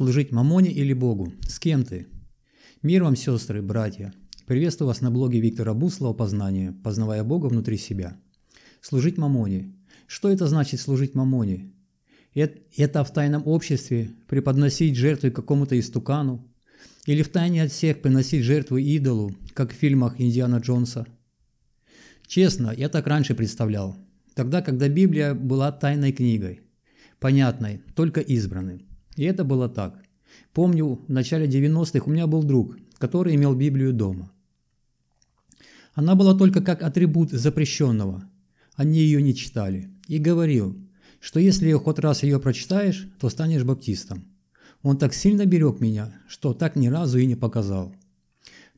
служить мамоне или Богу? С кем ты? Мир вам, сестры, братья. Приветствую вас на блоге Виктора Буслова «Познание. Познавая Бога внутри себя». Служить мамоне. Что это значит служить мамоне? Это в тайном обществе преподносить жертву какому-то истукану? Или в тайне от всех приносить жертву идолу, как в фильмах Индиана Джонса? Честно, я так раньше представлял. Тогда, когда Библия была тайной книгой, понятной, только избранным. И это было так. Помню, в начале 90-х у меня был друг, который имел Библию дома. Она была только как атрибут запрещенного. Они ее не читали. И говорил, что если хоть раз ее прочитаешь, то станешь баптистом. Он так сильно берег меня, что так ни разу и не показал.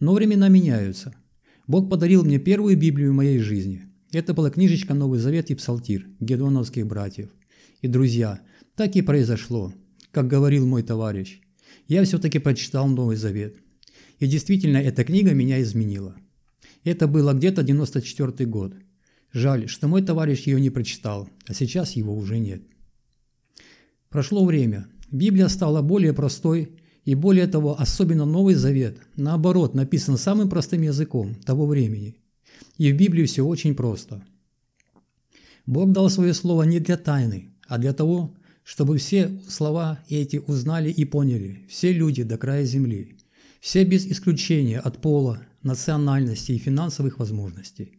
Но времена меняются. Бог подарил мне первую Библию в моей жизни. Это была книжечка «Новый Завет» и «Псалтир» Гедоновских братьев. И, друзья, так и произошло как говорил мой товарищ, я все-таки прочитал Новый Завет. И действительно, эта книга меня изменила. Это было где-то 94 год. Жаль, что мой товарищ ее не прочитал, а сейчас его уже нет. Прошло время. Библия стала более простой, и более того, особенно Новый Завет, наоборот, написан самым простым языком того времени. И в Библии все очень просто. Бог дал свое слово не для тайны, а для того, чтобы все слова эти узнали и поняли, все люди до края земли, все без исключения от пола, национальности и финансовых возможностей.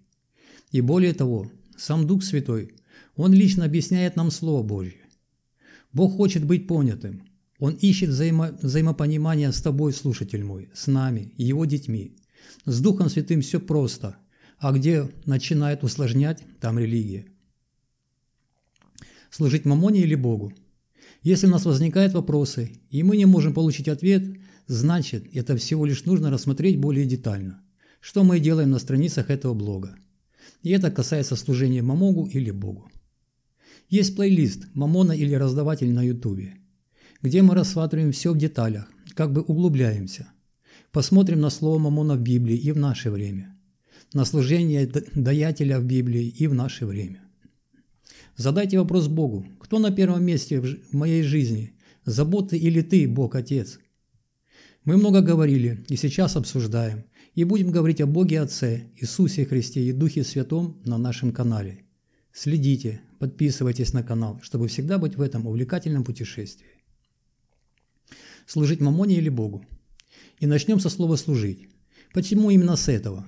И более того, сам Дух Святой, Он лично объясняет нам Слово Божье. Бог хочет быть понятым. Он ищет взаимо взаимопонимание с тобой, слушатель мой, с нами, его детьми. С Духом Святым все просто, а где начинает усложнять, там религия служить мамоне или Богу. Если у нас возникают вопросы, и мы не можем получить ответ, значит, это всего лишь нужно рассмотреть более детально, что мы и делаем на страницах этого блога. И это касается служения Мамогу или Богу. Есть плейлист «Мамона или раздаватель» на ютубе, где мы рассматриваем все в деталях, как бы углубляемся. Посмотрим на слово «мамона» в Библии и в наше время, на служение даятеля в Библии и в наше время. Задайте вопрос Богу, кто на первом месте в моей жизни, заботы или ты, Бог Отец? Мы много говорили и сейчас обсуждаем, и будем говорить о Боге Отце, Иисусе Христе и Духе Святом на нашем канале. Следите, подписывайтесь на канал, чтобы всегда быть в этом увлекательном путешествии. Служить Мамоне или Богу? И начнем со слова «служить». Почему именно с этого?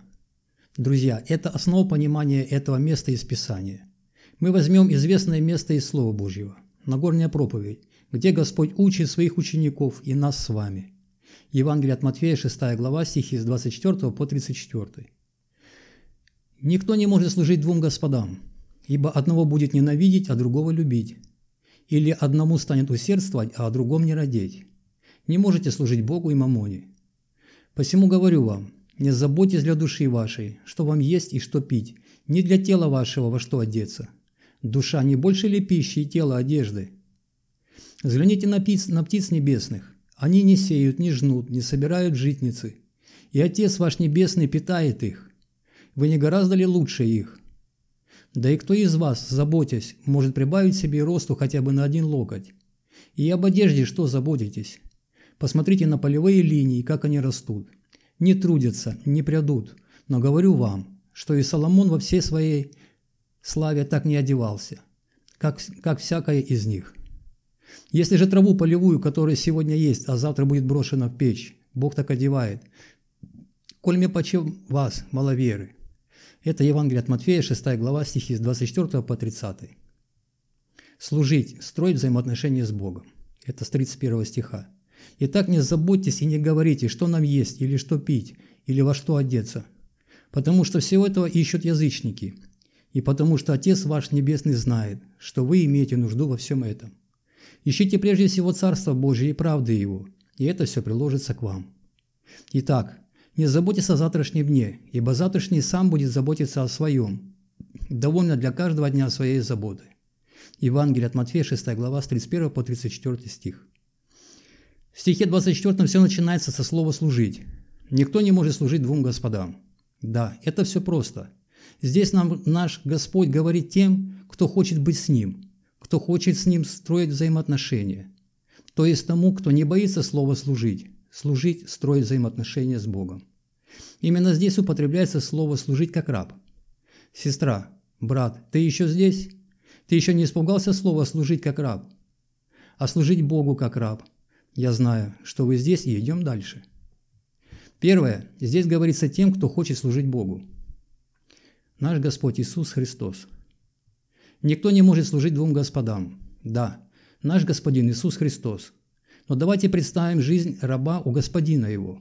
Друзья, это основа понимания этого места из Писания – мы возьмем известное место из Слова Божьего, Нагорная проповедь, где Господь учит своих учеников и нас с вами. Евангелие от Матфея, 6 глава, стихи с 24 по 34. «Никто не может служить двум господам, ибо одного будет ненавидеть, а другого любить, или одному станет усердствовать, а о другом не родить. Не можете служить Богу и мамоне. Посему говорю вам, не заботьтесь для души вашей, что вам есть и что пить, не для тела вашего, во что одеться – Душа не больше ли пищи и тело одежды? Взгляните на птиц, на птиц небесных. Они не сеют, не жнут, не собирают житницы. И Отец ваш Небесный питает их. Вы не гораздо ли лучше их? Да и кто из вас, заботясь, может прибавить себе росту хотя бы на один локоть? И об одежде что заботитесь? Посмотрите на полевые линии, как они растут. Не трудятся, не прядут. Но говорю вам, что и Соломон во всей своей Славя так не одевался, как, как всякая из них. Если же траву полевую, которая сегодня есть, а завтра будет брошена в печь, Бог так одевает. Коль мне почем вас, маловеры. Это Евангелие от Матфея, 6 глава, стихи с 24 по 30. Служить, строить взаимоотношения с Богом. Это с 31 стиха. Итак, не заботьтесь и не говорите, что нам есть, или что пить, или во что одеться. Потому что всего этого ищут язычники, и потому что Отец ваш Небесный знает, что вы имеете нужду во всем этом. Ищите прежде всего Царство Божие и правды Его, и это все приложится к вам. Итак, не заботьтесь о завтрашнем дне, ибо завтрашний сам будет заботиться о своем. Довольно для каждого дня своей заботы. Евангелие от Матфея, 6 глава, с 31 по 34 стих. В стихе 24 все начинается со слова «служить». Никто не может служить двум господам. Да, это все просто. Здесь нам наш Господь говорит тем, кто хочет быть с Ним, кто хочет с Ним строить взаимоотношения, то есть тому, кто не боится слова «служить», «служить» – строить взаимоотношения с Богом. Именно здесь употребляется слово «служить» как раб. «Сестра», «Брат, ты еще здесь? Ты еще не испугался слова «служить как раб», а служить Богу как раб? Я знаю, что вы здесь, и идем дальше». Первое. Здесь говорится тем, кто хочет служить Богу наш Господь Иисус Христос. Никто не может служить двум господам. Да, наш Господин Иисус Христос. Но давайте представим жизнь раба у Господина его.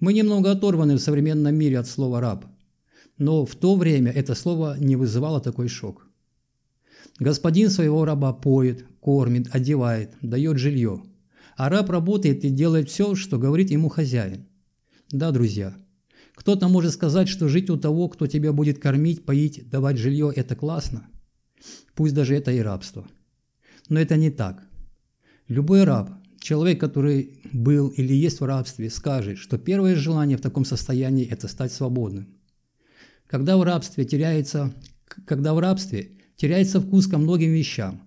Мы немного оторваны в современном мире от слова «раб», но в то время это слово не вызывало такой шок. Господин своего раба поет, кормит, одевает, дает жилье, а раб работает и делает все, что говорит ему хозяин. Да, друзья – кто-то может сказать, что жить у того, кто тебя будет кормить, поить, давать жилье – это классно. Пусть даже это и рабство. Но это не так. Любой раб, человек, который был или есть в рабстве, скажет, что первое желание в таком состоянии – это стать свободным. Когда в рабстве теряется, когда в рабстве теряется вкус ко многим вещам,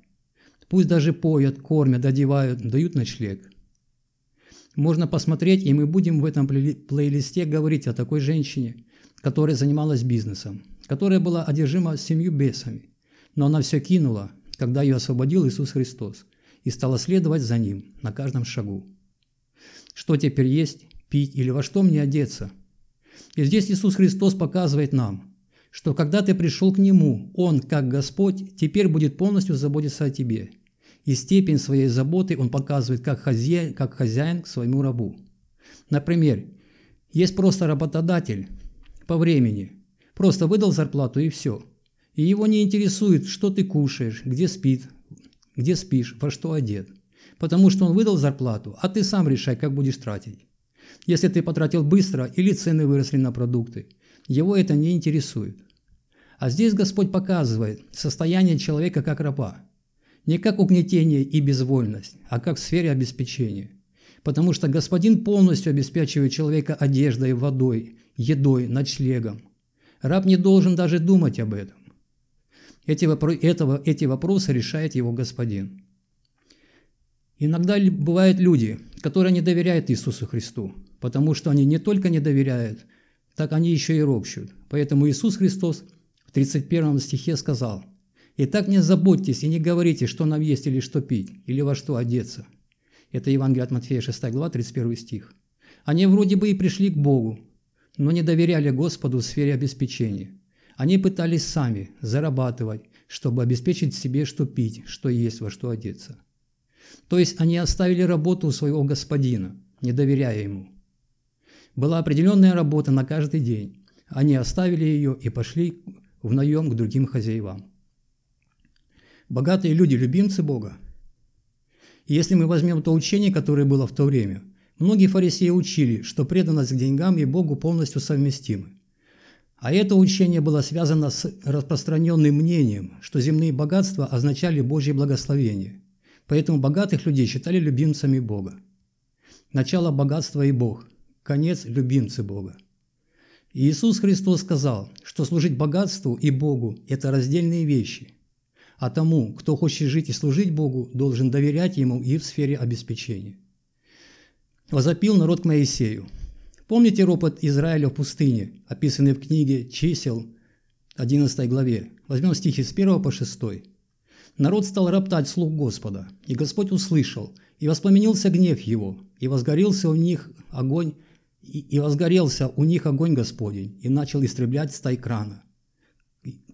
пусть даже поят, кормят, одевают, дают ночлег – можно посмотреть, и мы будем в этом плейлисте говорить о такой женщине, которая занималась бизнесом, которая была одержима семью бесами. Но она все кинула, когда ее освободил Иисус Христос, и стала следовать за Ним на каждом шагу. Что теперь есть, пить или во что мне одеться? И здесь Иисус Христос показывает нам – что когда ты пришел к Нему, Он, как Господь, теперь будет полностью заботиться о тебе и степень своей заботы он показывает как хозяин, как хозяин к своему рабу. Например, есть просто работодатель по времени, просто выдал зарплату и все. И его не интересует, что ты кушаешь, где спит, где спишь, во что одет. Потому что он выдал зарплату, а ты сам решай, как будешь тратить. Если ты потратил быстро или цены выросли на продукты, его это не интересует. А здесь Господь показывает состояние человека как раба – не как угнетение и безвольность, а как в сфере обеспечения. Потому что господин полностью обеспечивает человека одеждой, водой, едой, ночлегом. Раб не должен даже думать об этом. Эти, вопро- этого, эти вопросы решает его господин. Иногда бывают люди, которые не доверяют Иисусу Христу, потому что они не только не доверяют, так они еще и ропщут. Поэтому Иисус Христос в 31 стихе сказал – Итак, не заботьтесь и не говорите, что нам есть или что пить, или во что одеться. Это Евангелие от Матфея 6 глава, 31 стих. Они вроде бы и пришли к Богу, но не доверяли Господу в сфере обеспечения. Они пытались сами зарабатывать, чтобы обеспечить себе, что пить, что есть, во что одеться. То есть они оставили работу у своего господина, не доверяя ему. Была определенная работа на каждый день. Они оставили ее и пошли в наем к другим хозяевам. Богатые люди – любимцы Бога. И если мы возьмем то учение, которое было в то время, многие фарисеи учили, что преданность к деньгам и Богу полностью совместимы. А это учение было связано с распространенным мнением, что земные богатства означали Божье благословение. Поэтому богатых людей считали любимцами Бога. Начало богатства и Бог, конец – любимцы Бога. Иисус Христос сказал, что служить богатству и Богу – это раздельные вещи – а тому, кто хочет жить и служить Богу, должен доверять Ему и в сфере обеспечения. Возопил народ к Моисею. Помните ропот Израиля в пустыне, описанный в книге «Чисел» 11 главе? Возьмем стихи с 1 по 6. Народ стал роптать слух Господа, и Господь услышал, и воспламенился гнев его, и возгорелся у них огонь, и, возгорелся у них огонь Господень, и начал истреблять стай крана,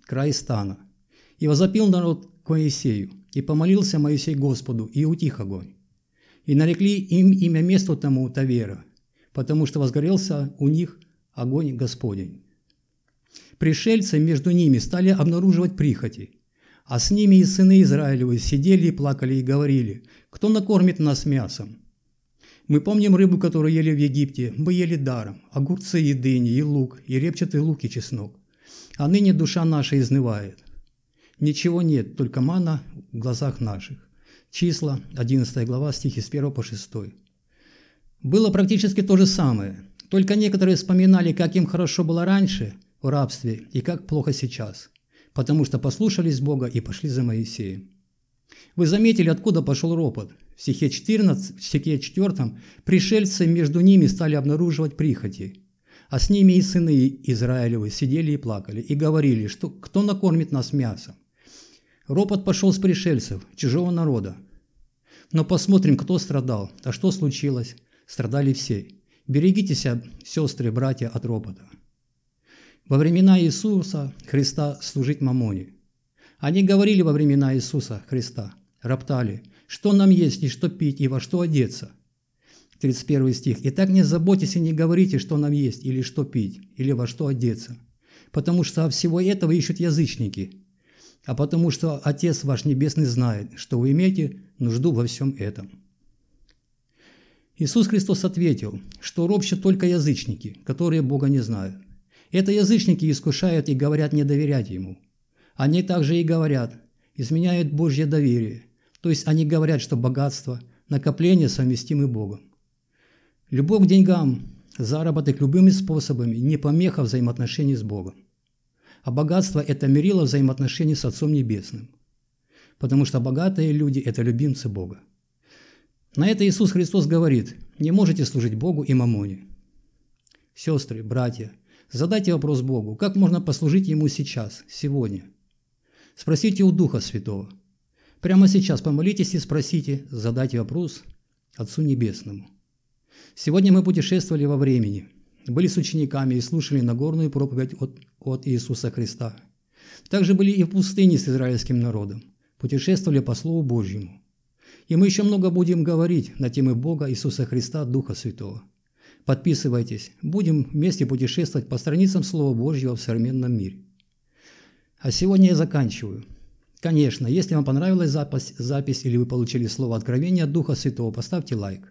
край стана – и возопил народ к Моисею, и помолился Моисей Господу, и утих огонь. И нарекли им имя месту тому Тавера, потому что возгорелся у них огонь Господень. Пришельцы между ними стали обнаруживать прихоти, а с ними и сыны Израилевы сидели и плакали и говорили, кто накормит нас мясом? Мы помним рыбу, которую ели в Египте, мы ели даром, огурцы и дыни, и лук, и репчатый лук и чеснок. А ныне душа наша изнывает. Ничего нет, только мана в глазах наших. Числа, 11 глава, стихи с 1 по 6. Было практически то же самое, только некоторые вспоминали, как им хорошо было раньше в рабстве и как плохо сейчас, потому что послушались Бога и пошли за Моисеем. Вы заметили, откуда пошел ропот? В стихе 14, в стихе 4 пришельцы между ними стали обнаруживать прихоти, а с ними и сыны Израилевы сидели и плакали, и говорили, что кто накормит нас мясом? Ропот пошел с пришельцев, чужого народа. Но посмотрим, кто страдал, а что случилось. Страдали все. Берегитесь, сестры, братья, от ропота. Во времена Иисуса Христа служить мамоне. Они говорили во времена Иисуса Христа, роптали, что нам есть и что пить, и во что одеться. 31 стих. «Итак не заботьтесь и не говорите, что нам есть, или что пить, или во что одеться, потому что всего этого ищут язычники, а потому что Отец ваш Небесный знает, что вы имеете нужду во всем этом». Иисус Христос ответил, что ропщат только язычники, которые Бога не знают. Это язычники искушают и говорят не доверять Ему. Они также и говорят, изменяют Божье доверие, то есть они говорят, что богатство, накопление совместимы Богом. Любовь к деньгам, заработок любыми способами не помеха взаимоотношений с Богом. А богатство – это мерило взаимоотношений с Отцом Небесным. Потому что богатые люди – это любимцы Бога. На это Иисус Христос говорит, не можете служить Богу и мамоне. Сестры, братья, задайте вопрос Богу, как можно послужить Ему сейчас, сегодня. Спросите у Духа Святого. Прямо сейчас помолитесь и спросите, задайте вопрос Отцу Небесному. Сегодня мы путешествовали во времени – были с учениками и слушали Нагорную проповедь от, от Иисуса Христа. Также были и в пустыне с израильским народом, путешествовали по Слову Божьему. И мы еще много будем говорить на темы Бога, Иисуса Христа, Духа Святого. Подписывайтесь, будем вместе путешествовать по страницам Слова Божьего в современном мире. А сегодня я заканчиваю. Конечно, если вам понравилась запись, запись или вы получили слово откровения от Духа Святого, поставьте лайк.